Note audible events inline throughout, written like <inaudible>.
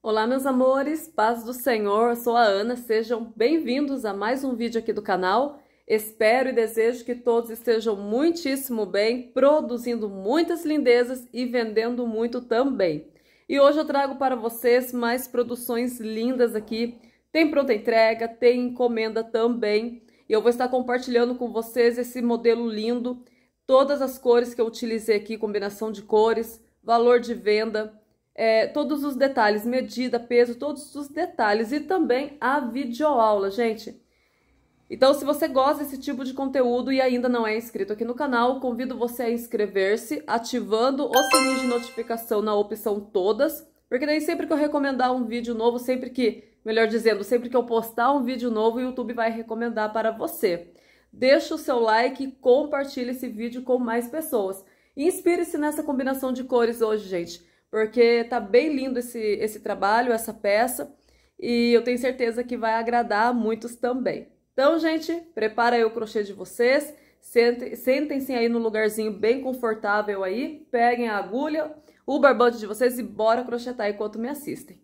Olá, meus amores, paz do Senhor, eu sou a Ana, sejam bem-vindos a mais um vídeo aqui do canal. Espero e desejo que todos estejam muitíssimo bem, produzindo muitas lindezas e vendendo muito também. E hoje eu trago para vocês mais produções lindas aqui. Tem pronta entrega, tem encomenda também. E eu vou estar compartilhando com vocês esse modelo lindo, todas as cores que eu utilizei aqui, combinação de cores, valor de venda, é, todos os detalhes, medida, peso, todos os detalhes e também a videoaula, gente. Então, se você gosta desse tipo de conteúdo e ainda não é inscrito aqui no canal, convido você a inscrever-se ativando o sininho de notificação na opção todas, porque daí sempre que eu recomendar um vídeo novo, sempre que, melhor dizendo, sempre que eu postar um vídeo novo, o YouTube vai recomendar para você. Deixe o seu like e compartilhe esse vídeo com mais pessoas. Inspire-se nessa combinação de cores hoje, gente porque tá bem lindo esse, esse trabalho, essa peça, e eu tenho certeza que vai agradar a muitos também. Então, gente, prepara aí o crochê de vocês, sentem-se aí no lugarzinho bem confortável aí, peguem a agulha, o barbante de vocês e bora crochetar enquanto me assistem.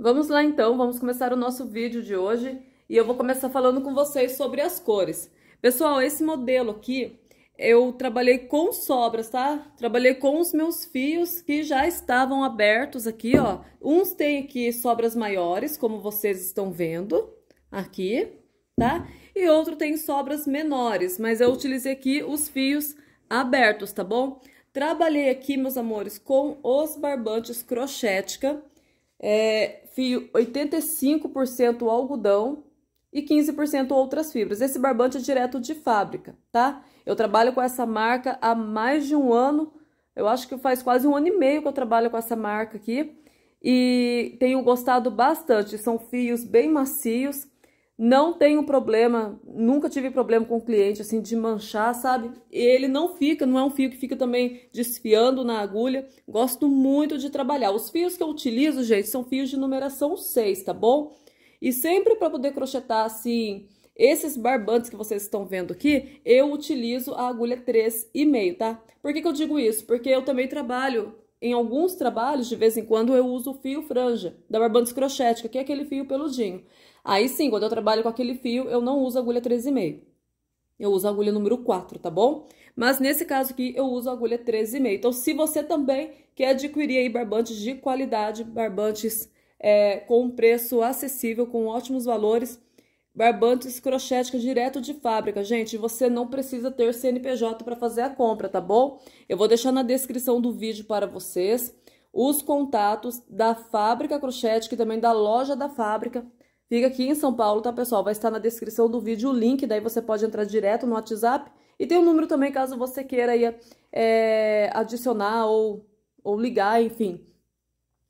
Vamos lá então, vamos começar o nosso vídeo de hoje e eu vou começar falando com vocês sobre as cores. Pessoal, esse modelo aqui, eu trabalhei com sobras, tá? Trabalhei com os meus fios que já estavam abertos aqui, ó. Uns tem aqui sobras maiores, como vocês estão vendo aqui, tá? E outro tem sobras menores, mas eu utilizei aqui os fios abertos, tá bom? Trabalhei aqui, meus amores, com os barbantes crochética, é, fio 85% algodão, e 15% outras fibras. Esse barbante é direto de fábrica, tá? Eu trabalho com essa marca há mais de um ano, eu acho que faz quase um ano e meio que eu trabalho com essa marca aqui e tenho gostado bastante. São fios bem macios, não tenho problema, nunca tive problema com o cliente assim de manchar, sabe? Ele não fica, não é um fio que fica também desfiando na agulha. Gosto muito de trabalhar. Os fios que eu utilizo, gente, são fios de numeração 6, tá bom? E sempre para poder crochetar assim, esses barbantes que vocês estão vendo aqui, eu utilizo a agulha 3,5, tá? Por que, que eu digo isso? Porque eu também trabalho, em alguns trabalhos, de vez em quando, eu uso o fio franja da barbantes crochética, que é aquele fio peludinho. Aí sim, quando eu trabalho com aquele fio, eu não uso a agulha 3,5. Eu uso a agulha número 4, tá bom? Mas nesse caso aqui, eu uso a agulha 13,5. Então, se você também quer adquirir aí barbantes de qualidade, barbantes é, com um preço acessível, com ótimos valores. Barbantes crochética direto de fábrica, gente. Você não precisa ter CNPJ para fazer a compra, tá bom? Eu vou deixar na descrição do vídeo para vocês os contatos da fábrica crochética e também da loja da fábrica. Fica aqui em São Paulo, tá, pessoal? Vai estar na descrição do vídeo o link, daí você pode entrar direto no WhatsApp. E tem o um número também, caso você queira aí, é, adicionar ou, ou ligar, enfim,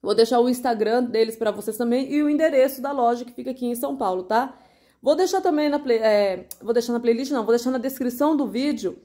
Vou deixar o Instagram deles para vocês também e o endereço da loja que fica aqui em São Paulo, tá? Vou deixar também na play, é, vou deixar na playlist, não, vou deixar na descrição do vídeo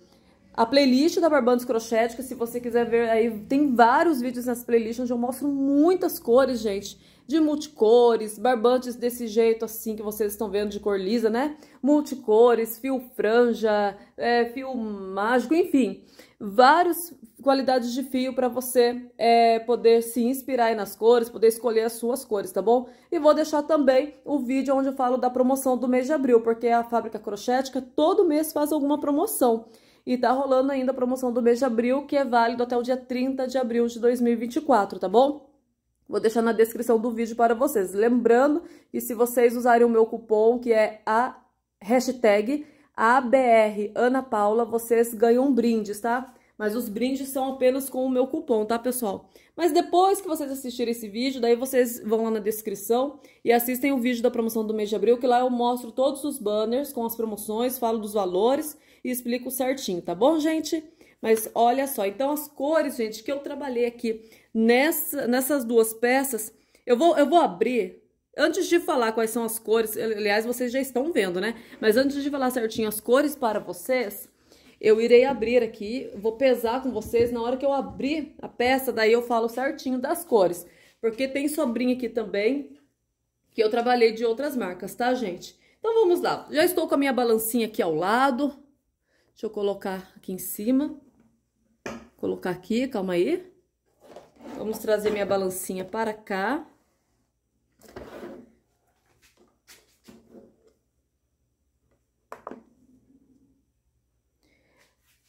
a playlist da Barbandos Crochética, se você quiser ver aí, tem vários vídeos nessa playlist onde eu mostro muitas cores, gente. De multicores, barbantes desse jeito assim que vocês estão vendo de cor lisa, né? Multicores, fio franja, é, fio mágico, enfim. Várias qualidades de fio para você é, poder se inspirar aí nas cores, poder escolher as suas cores, tá bom? E vou deixar também o vídeo onde eu falo da promoção do mês de abril, porque a Fábrica Crochética todo mês faz alguma promoção. E tá rolando ainda a promoção do mês de abril, que é válido até o dia 30 de abril de 2024, tá bom? Vou deixar na descrição do vídeo para vocês. Lembrando, e se vocês usarem o meu cupom, que é a hashtag ABR Ana Paula, vocês ganham brindes, tá? Mas os brindes são apenas com o meu cupom, tá, pessoal? Mas depois que vocês assistirem esse vídeo, daí vocês vão lá na descrição e assistem o vídeo da promoção do mês de abril, que lá eu mostro todos os banners com as promoções, falo dos valores e explico certinho, tá bom, gente? Mas olha só, então as cores, gente, que eu trabalhei aqui nessa, nessas duas peças, eu vou, eu vou abrir Antes de falar quais são as cores, aliás, vocês já estão vendo, né? Mas antes de falar certinho as cores para vocês, eu irei abrir aqui, vou pesar com vocês. Na hora que eu abrir a peça, daí eu falo certinho das cores. Porque tem sobrinha aqui também, que eu trabalhei de outras marcas, tá, gente? Então vamos lá. Já estou com a minha balancinha aqui ao lado. Deixa eu colocar aqui em cima. Colocar aqui, calma aí. Vamos trazer minha balancinha para cá.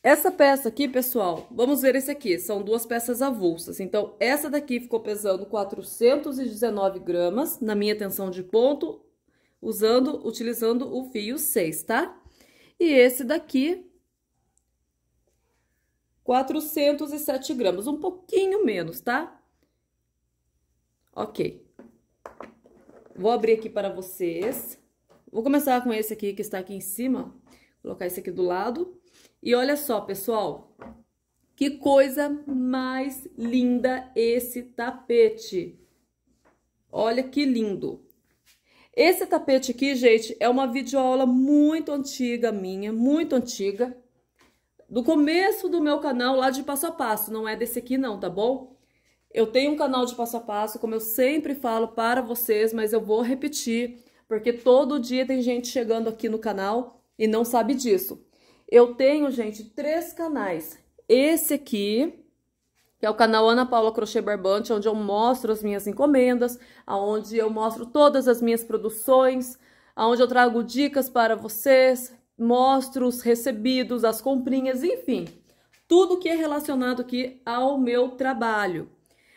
Essa peça aqui, pessoal, vamos ver esse aqui, são duas peças avulsas. Então, essa daqui ficou pesando 419 gramas na minha tensão de ponto, usando, utilizando o fio 6, tá? E esse daqui 407 gramas, um pouquinho menos, tá? Ok. Vou abrir aqui para vocês. Vou começar com esse aqui que está aqui em cima. colocar esse aqui do lado. E olha só, pessoal. Que coisa mais linda esse tapete. Olha que lindo. Esse tapete aqui, gente, é uma videoaula muito antiga minha, muito antiga do começo do meu canal lá de passo a passo, não é desse aqui não, tá bom? Eu tenho um canal de passo a passo, como eu sempre falo para vocês, mas eu vou repetir, porque todo dia tem gente chegando aqui no canal e não sabe disso. Eu tenho, gente, três canais. Esse aqui, que é o canal Ana Paula Crochê Barbante, onde eu mostro as minhas encomendas, onde eu mostro todas as minhas produções, onde eu trago dicas para vocês, mostro os recebidos, as comprinhas, enfim, tudo que é relacionado aqui ao meu trabalho.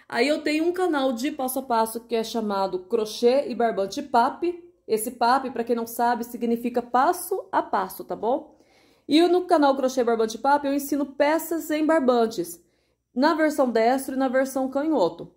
Aí eu tenho um canal de passo a passo que é chamado Crochê e Barbante PAP. Esse PAP, para quem não sabe, significa passo a passo, tá bom? E no canal Crochê e Barbante PAP eu ensino peças em barbantes, na versão destro e na versão canhoto.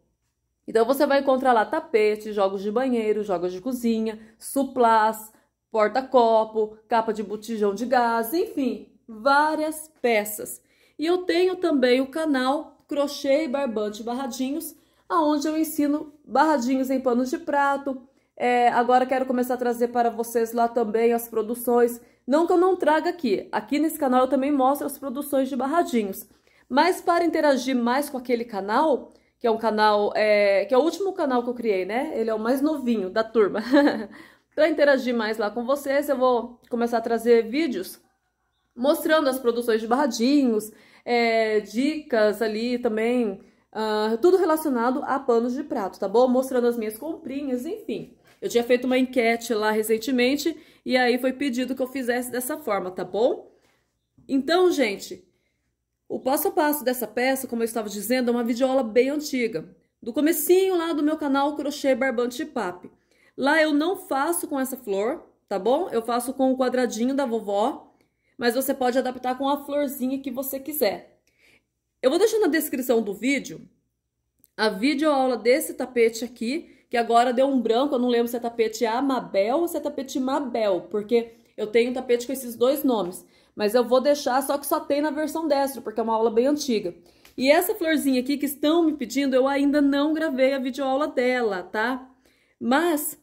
Então você vai encontrar lá tapete, jogos de banheiro, jogos de cozinha, suplás, porta-copo, capa de botijão de gás, enfim, várias peças. E eu tenho também o canal Crochê e Barbante Barradinhos, aonde eu ensino barradinhos em panos de prato. É, agora quero começar a trazer para vocês lá também as produções. Não que eu não traga aqui, aqui nesse canal eu também mostro as produções de barradinhos. Mas para interagir mais com aquele canal, que é um canal, é, que é o último canal que eu criei, né? Ele é o mais novinho da turma. <laughs> Para interagir mais lá com vocês, eu vou começar a trazer vídeos mostrando as produções de barradinhos, é, dicas ali também, uh, tudo relacionado a panos de prato, tá bom? Mostrando as minhas comprinhas, enfim. Eu tinha feito uma enquete lá recentemente e aí foi pedido que eu fizesse dessa forma, tá bom? Então, gente, o passo a passo dessa peça, como eu estava dizendo, é uma videoaula bem antiga. Do comecinho lá do meu canal Crochê Barbante Papo. Lá eu não faço com essa flor, tá bom? Eu faço com o quadradinho da vovó, mas você pode adaptar com a florzinha que você quiser. Eu vou deixar na descrição do vídeo a videoaula desse tapete aqui, que agora deu um branco, eu não lembro se é tapete Amabel ou se é tapete Mabel, porque eu tenho um tapete com esses dois nomes. Mas eu vou deixar, só que só tem na versão destro, porque é uma aula bem antiga. E essa florzinha aqui que estão me pedindo, eu ainda não gravei a videoaula dela, tá? Mas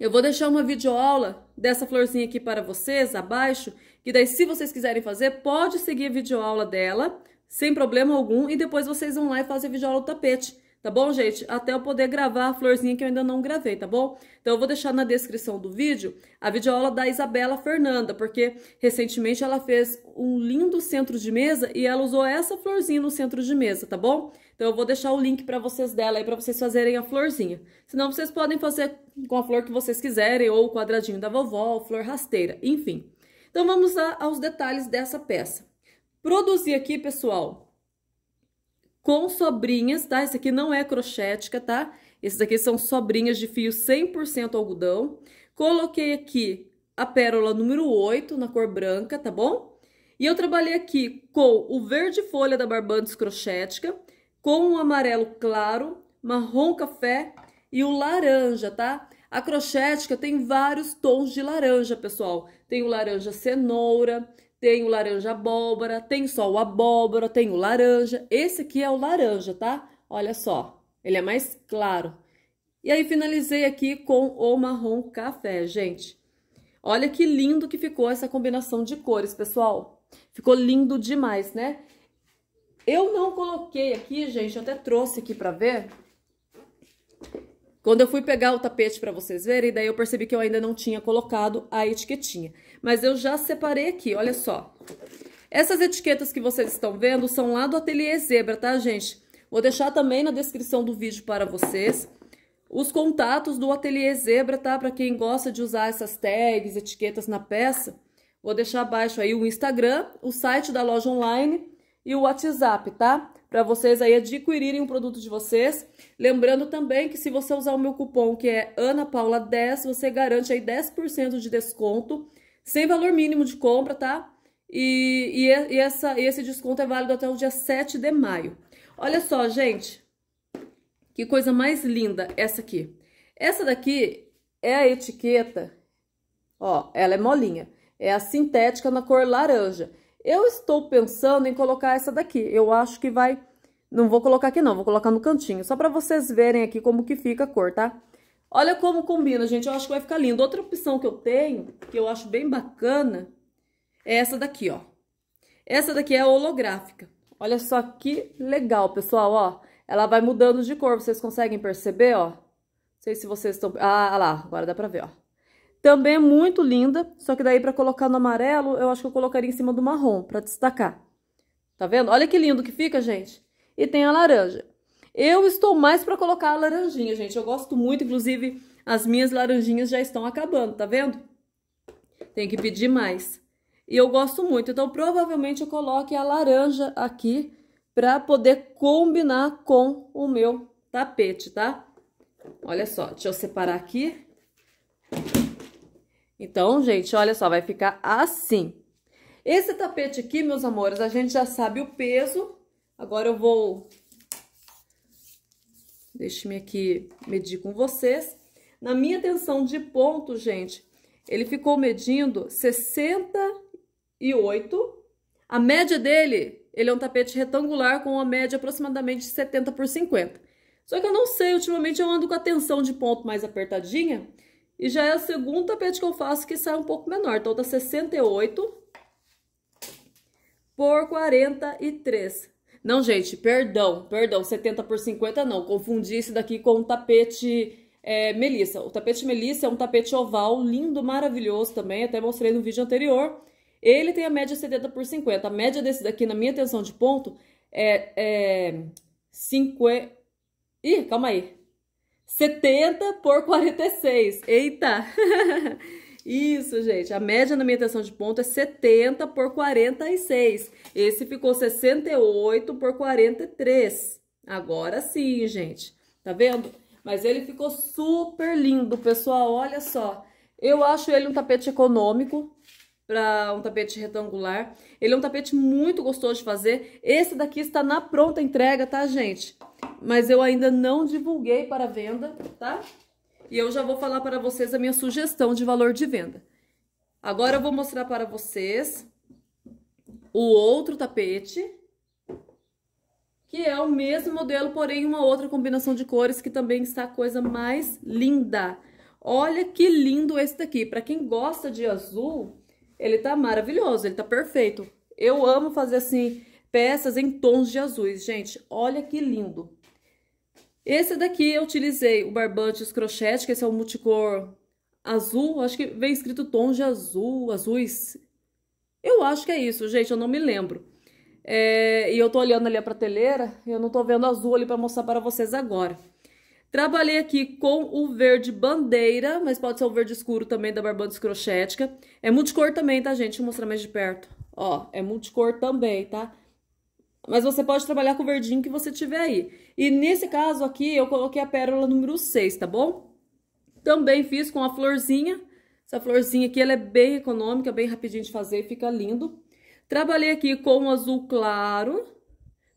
eu vou deixar uma videoaula dessa florzinha aqui para vocês abaixo, que daí se vocês quiserem fazer, pode seguir a videoaula dela, sem problema algum, e depois vocês vão lá e fazem a videoaula do tapete. Tá bom, gente? Até eu poder gravar a florzinha que eu ainda não gravei, tá bom? Então eu vou deixar na descrição do vídeo a videoaula da Isabela Fernanda, porque recentemente ela fez um lindo centro de mesa e ela usou essa florzinha no centro de mesa, tá bom? Então eu vou deixar o link para vocês dela aí para vocês fazerem a florzinha. Senão vocês podem fazer com a flor que vocês quiserem ou o quadradinho da vovó, ou flor rasteira, enfim. Então vamos aos detalhes dessa peça. Produzi aqui, pessoal, com sobrinhas, tá? Esse aqui não é crochética, tá? Esses aqui são sobrinhas de fio 100% algodão. Coloquei aqui a pérola número 8 na cor branca, tá bom? E eu trabalhei aqui com o verde folha da Barbantes Crochética, com o amarelo claro, marrom café e o laranja, tá? A crochética tem vários tons de laranja, pessoal. Tem o laranja cenoura, tem o laranja abóbora, tem só o abóbora, tem o laranja. Esse aqui é o laranja, tá? Olha só, ele é mais claro. E aí finalizei aqui com o marrom café, gente. Olha que lindo que ficou essa combinação de cores, pessoal. Ficou lindo demais, né? Eu não coloquei aqui, gente, eu até trouxe aqui pra ver. Quando eu fui pegar o tapete pra vocês verem, daí eu percebi que eu ainda não tinha colocado a etiquetinha mas eu já separei aqui, olha só. Essas etiquetas que vocês estão vendo são lá do Ateliê Zebra, tá, gente? Vou deixar também na descrição do vídeo para vocês os contatos do Ateliê Zebra, tá? Para quem gosta de usar essas tags, etiquetas na peça. Vou deixar abaixo aí o Instagram, o site da loja online e o WhatsApp, tá? Para vocês aí adquirirem o produto de vocês. Lembrando também que se você usar o meu cupom, que é ANAPAULA10, você garante aí 10% de desconto sem valor mínimo de compra, tá? E, e, é, e essa, esse desconto é válido até o dia 7 de maio. Olha só, gente, que coisa mais linda essa aqui. Essa daqui é a etiqueta, ó, ela é molinha. É a sintética na cor laranja. Eu estou pensando em colocar essa daqui. Eu acho que vai... Não vou colocar aqui não, vou colocar no cantinho. Só para vocês verem aqui como que fica a cor, tá? Olha como combina, gente. Eu acho que vai ficar lindo. Outra opção que eu tenho, que eu acho bem bacana, é essa daqui, ó. Essa daqui é holográfica. Olha só que legal, pessoal, ó. Ela vai mudando de cor, vocês conseguem perceber, ó? Não sei se vocês estão... Ah, lá, agora dá pra ver, ó. Também é muito linda, só que daí pra colocar no amarelo, eu acho que eu colocaria em cima do marrom, pra destacar. Tá vendo? Olha que lindo que fica, gente. E tem a laranja. Eu estou mais para colocar a laranjinha, gente. Eu gosto muito, inclusive as minhas laranjinhas já estão acabando, tá vendo? Tem que pedir mais. E eu gosto muito, então provavelmente eu coloque a laranja aqui para poder combinar com o meu tapete, tá? Olha só, deixa eu separar aqui. Então, gente, olha só, vai ficar assim. Esse tapete aqui, meus amores, a gente já sabe o peso. Agora eu vou Deixe-me aqui medir com vocês. Na minha tensão de ponto, gente, ele ficou medindo 68. A média dele, ele é um tapete retangular com uma média aproximadamente de 70 por 50. Só que eu não sei, ultimamente eu ando com a tensão de ponto mais apertadinha e já é o segundo tapete que eu faço que sai um pouco menor. Então, tá 68 por 43. Não, gente, perdão, perdão, 70 por 50 não. Confundi esse daqui com o tapete é, melissa. O tapete melissa é um tapete oval, lindo, maravilhoso também, até mostrei no vídeo anterior. Ele tem a média 70 por 50. A média desse daqui, na minha tensão de ponto, é, é 50... Ih, calma aí. 70 por 46. Eita! <laughs> Isso, gente. A média na minha tensão de ponto é 70 por 46. Esse ficou 68 por 43. Agora sim, gente. Tá vendo? Mas ele ficou super lindo, pessoal. Olha só. Eu acho ele um tapete econômico para um tapete retangular. Ele é um tapete muito gostoso de fazer. Esse daqui está na pronta entrega, tá, gente? Mas eu ainda não divulguei para venda, tá? e eu já vou falar para vocês a minha sugestão de valor de venda. Agora eu vou mostrar para vocês o outro tapete, que é o mesmo modelo, porém uma outra combinação de cores que também está a coisa mais linda. Olha que lindo esse daqui. Para quem gosta de azul, ele tá maravilhoso, ele tá perfeito. Eu amo fazer assim peças em tons de azuis, gente. Olha que lindo. Esse daqui eu utilizei o barbante crochete, que esse é o multicor azul. Acho que vem escrito tom de azul, azuis. Eu acho que é isso, gente, eu não me lembro. É, e eu tô olhando ali a prateleira, eu não tô vendo azul ali para mostrar para vocês agora. Trabalhei aqui com o verde bandeira, mas pode ser o verde escuro também da barbante escrochética. É multicor também, tá, gente? Deixa eu mostrar mais de perto. Ó, é multicor também, tá? Mas você pode trabalhar com o verdinho que você tiver aí. E nesse caso aqui, eu coloquei a pérola número 6, tá bom? Também fiz com a florzinha. Essa florzinha aqui, ela é bem econômica, bem rapidinho de fazer, fica lindo. Trabalhei aqui com o azul claro,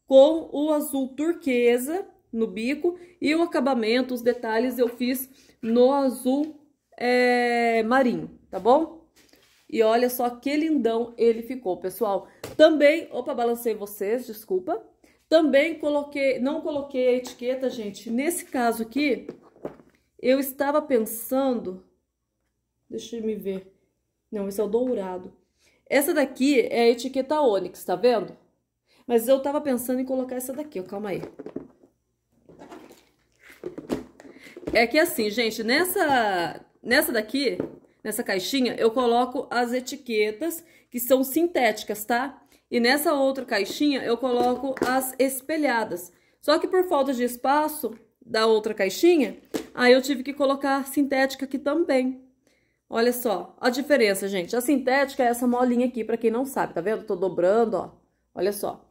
com o azul turquesa no bico. E o acabamento, os detalhes, eu fiz no azul é, marinho, tá bom? E olha só que lindão ele ficou, pessoal. Também, opa, balancei vocês, desculpa. Também coloquei, não coloquei a etiqueta, gente. Nesse caso aqui, eu estava pensando... Deixa eu me ver. Não, esse é o dourado. Essa daqui é a etiqueta Onyx, tá vendo? Mas eu tava pensando em colocar essa daqui, ó, calma aí. É que assim, gente, nessa, nessa daqui, nessa caixinha, eu coloco as etiquetas que são sintéticas, tá? E nessa outra caixinha, eu coloco as espelhadas. Só que por falta de espaço da outra caixinha, aí eu tive que colocar sintética aqui também. Olha só a diferença, gente. A sintética é essa molinha aqui, pra quem não sabe, tá vendo? Tô dobrando, ó. Olha só.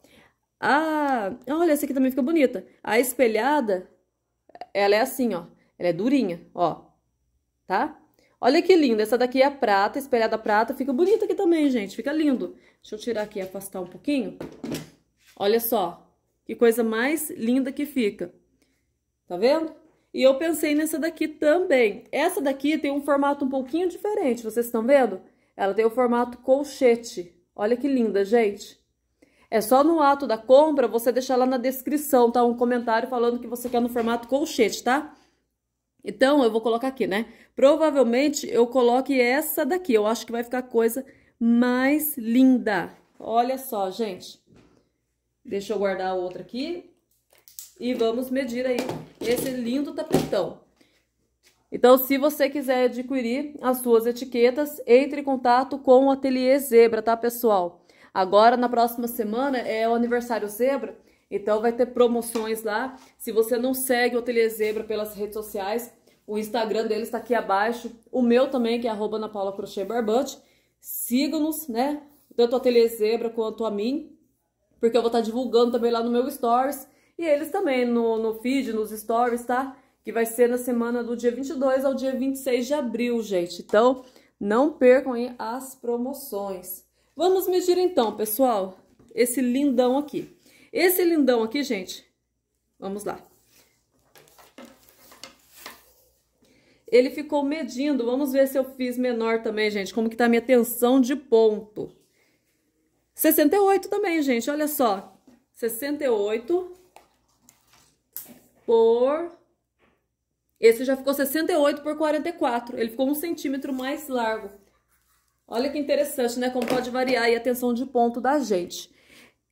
Ah, olha, essa aqui também fica bonita. A espelhada, ela é assim, ó. Ela é durinha, ó. Tá? Olha que linda, essa daqui é prata, espelhada prata, fica bonita aqui também, gente, fica lindo. Deixa eu tirar aqui e afastar um pouquinho. Olha só, que coisa mais linda que fica. Tá vendo? E eu pensei nessa daqui também. Essa daqui tem um formato um pouquinho diferente, vocês estão vendo? Ela tem o formato colchete. Olha que linda, gente. É só no ato da compra você deixar lá na descrição, tá? Um comentário falando que você quer no formato colchete, tá? Então, eu vou colocar aqui, né? Provavelmente eu coloque essa daqui. Eu acho que vai ficar coisa mais linda. Olha só, gente. Deixa eu guardar a outra aqui. E vamos medir aí esse lindo tapetão. Então, se você quiser adquirir as suas etiquetas, entre em contato com o Ateliê Zebra, tá, pessoal? Agora, na próxima semana, é o aniversário Zebra. Então vai ter promoções lá. Se você não segue o Ateliê Zebra pelas redes sociais, o Instagram deles está aqui abaixo. O meu também, que é arroba Ana Paula Crochê Barbante. Sigam-nos, né? Tanto o Ateliê Zebra quanto a mim. Porque eu vou estar divulgando também lá no meu Stories. E eles também no, no feed, nos Stories, tá? Que vai ser na semana do dia 22 ao dia 26 de abril, gente. Então, não percam aí as promoções. Vamos medir então, pessoal, esse lindão aqui. Esse lindão aqui, gente, vamos lá. Ele ficou medindo, vamos ver se eu fiz menor também, gente, como que tá a minha tensão de ponto. 68 também, gente, olha só. 68 por... Esse já ficou 68 por 44, ele ficou um centímetro mais largo. Olha que interessante, né? Como pode variar a tensão de ponto da gente.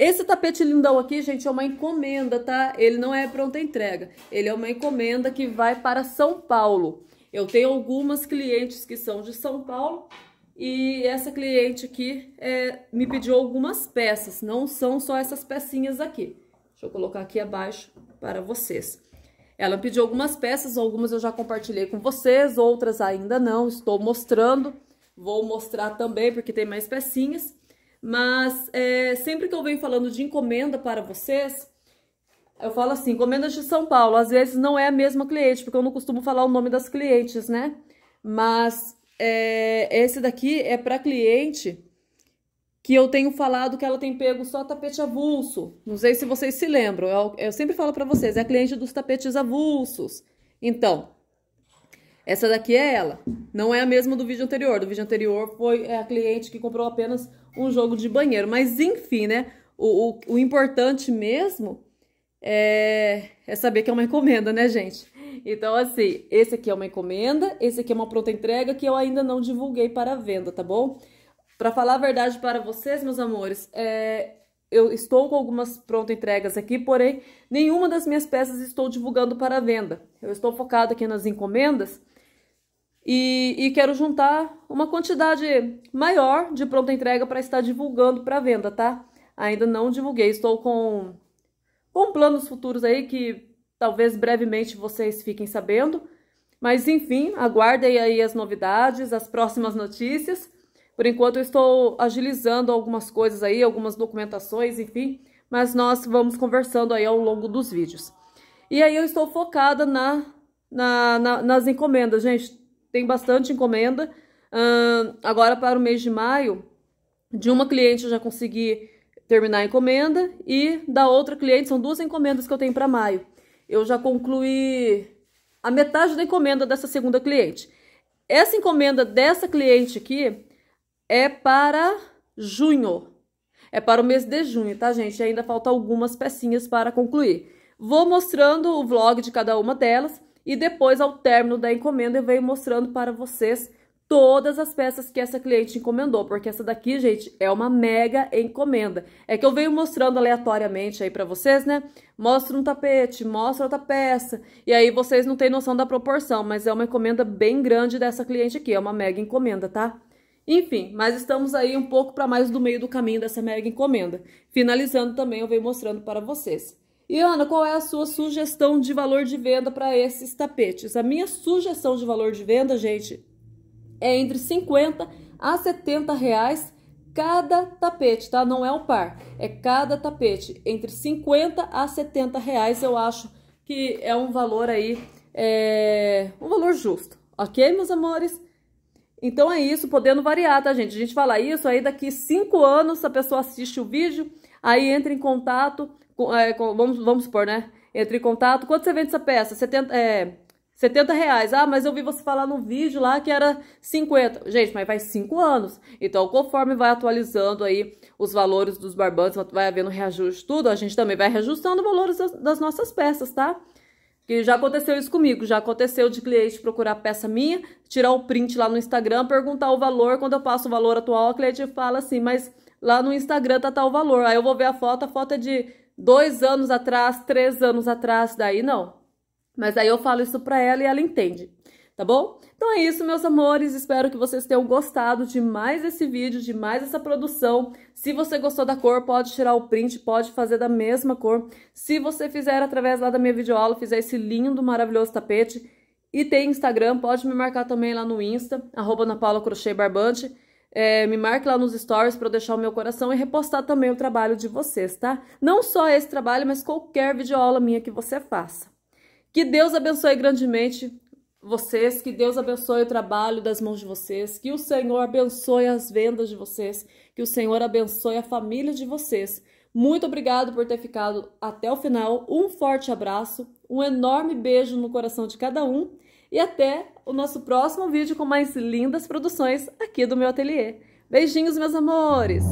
Esse tapete lindão aqui, gente, é uma encomenda, tá? Ele não é pronta entrega. Ele é uma encomenda que vai para São Paulo. Eu tenho algumas clientes que são de São Paulo e essa cliente aqui é, me pediu algumas peças. Não são só essas pecinhas aqui. Deixa eu colocar aqui abaixo para vocês. Ela pediu algumas peças, algumas eu já compartilhei com vocês, outras ainda não, estou mostrando. Vou mostrar também porque tem mais pecinhas. Mas é, sempre que eu venho falando de encomenda para vocês, eu falo assim, encomendas de São Paulo. Às vezes não é a mesma cliente, porque eu não costumo falar o nome das clientes, né? Mas é, esse daqui é para cliente que eu tenho falado que ela tem pego só tapete avulso. Não sei se vocês se lembram. Eu, eu sempre falo para vocês, é cliente dos tapetes avulsos. Então, essa daqui é ela. Não é a mesma do vídeo anterior. Do vídeo anterior foi é, a cliente que comprou apenas um jogo de banheiro. Mas enfim, né? O, o, o importante mesmo é, é saber que é uma encomenda, né, gente? Então, assim, esse aqui é uma encomenda, esse aqui é uma pronta entrega que eu ainda não divulguei para venda, tá bom? Para falar a verdade para vocês, meus amores, é, eu estou com algumas pronta entregas aqui, porém, nenhuma das minhas peças estou divulgando para venda. Eu estou focado aqui nas encomendas e, e quero juntar uma quantidade maior de pronta entrega para estar divulgando para venda, tá? Ainda não divulguei, estou com, com planos futuros aí que talvez brevemente vocês fiquem sabendo. Mas enfim, aguardem aí as novidades, as próximas notícias. Por enquanto eu estou agilizando algumas coisas aí, algumas documentações, enfim, mas nós vamos conversando aí ao longo dos vídeos. E aí eu estou focada na, na, na nas encomendas, gente tem bastante encomenda. Uh, agora, para o mês de maio, de uma cliente eu já consegui terminar a encomenda e da outra cliente, são duas encomendas que eu tenho para maio. Eu já concluí a metade da encomenda dessa segunda cliente. Essa encomenda dessa cliente aqui é para junho. É para o mês de junho, tá, gente? Ainda falta algumas pecinhas para concluir. Vou mostrando o vlog de cada uma delas. E depois, ao término da encomenda, eu venho mostrando para vocês todas as peças que essa cliente encomendou, porque essa daqui, gente, é uma mega encomenda. É que eu venho mostrando aleatoriamente aí para vocês, né? Mostra um tapete, mostra outra peça, e aí vocês não têm noção da proporção, mas é uma encomenda bem grande dessa cliente aqui, é uma mega encomenda, tá? Enfim, mas estamos aí um pouco para mais do meio do caminho dessa mega encomenda. Finalizando também, eu venho mostrando para vocês. E Ana, qual é a sua sugestão de valor de venda para esses tapetes? A minha sugestão de valor de venda, gente, é entre 50 a 70 reais cada tapete, tá? Não é o par, é cada tapete. Entre 50 a 70 reais eu acho que é um valor aí, é, um valor justo, ok, meus amores? Então é isso, podendo variar, tá, gente? A gente fala isso, aí daqui cinco anos a pessoa assiste o vídeo, aí entra em contato é, vamos, vamos supor, né? entre em contato. Quanto você vende essa peça? 70, é, 70 reais. Ah, mas eu vi você falar no vídeo lá que era 50. Gente, mas faz 5 anos. Então, conforme vai atualizando aí os valores dos barbantes, vai havendo reajuste, tudo, a gente também vai reajustando os valores das, das nossas peças, tá? Que já aconteceu isso comigo, já aconteceu de cliente procurar peça minha, tirar o print lá no Instagram, perguntar o valor, quando eu passo o valor atual, a cliente fala assim, mas lá no Instagram tá tal tá valor. Aí eu vou ver a foto, a foto é de dois anos atrás, três anos atrás, daí não. Mas aí eu falo isso pra ela e ela entende, tá bom? Então é isso, meus amores. Espero que vocês tenham gostado de mais esse vídeo, de mais essa produção. Se você gostou da cor, pode tirar o print, pode fazer da mesma cor. Se você fizer através lá da minha videoaula, fizer esse lindo, maravilhoso tapete. E tem Instagram, pode me marcar também lá no Insta, arroba Crochê Barbante. É, me marque lá nos stories para eu deixar o meu coração e repostar também o trabalho de vocês, tá? Não só esse trabalho, mas qualquer videoaula minha que você faça. Que Deus abençoe grandemente vocês, que Deus abençoe o trabalho das mãos de vocês, que o Senhor abençoe as vendas de vocês, que o Senhor abençoe a família de vocês. Muito obrigado por ter ficado até o final. Um forte abraço, um enorme beijo no coração de cada um e até o nosso próximo vídeo com mais lindas produções aqui do meu ateliê. Beijinhos, meus amores!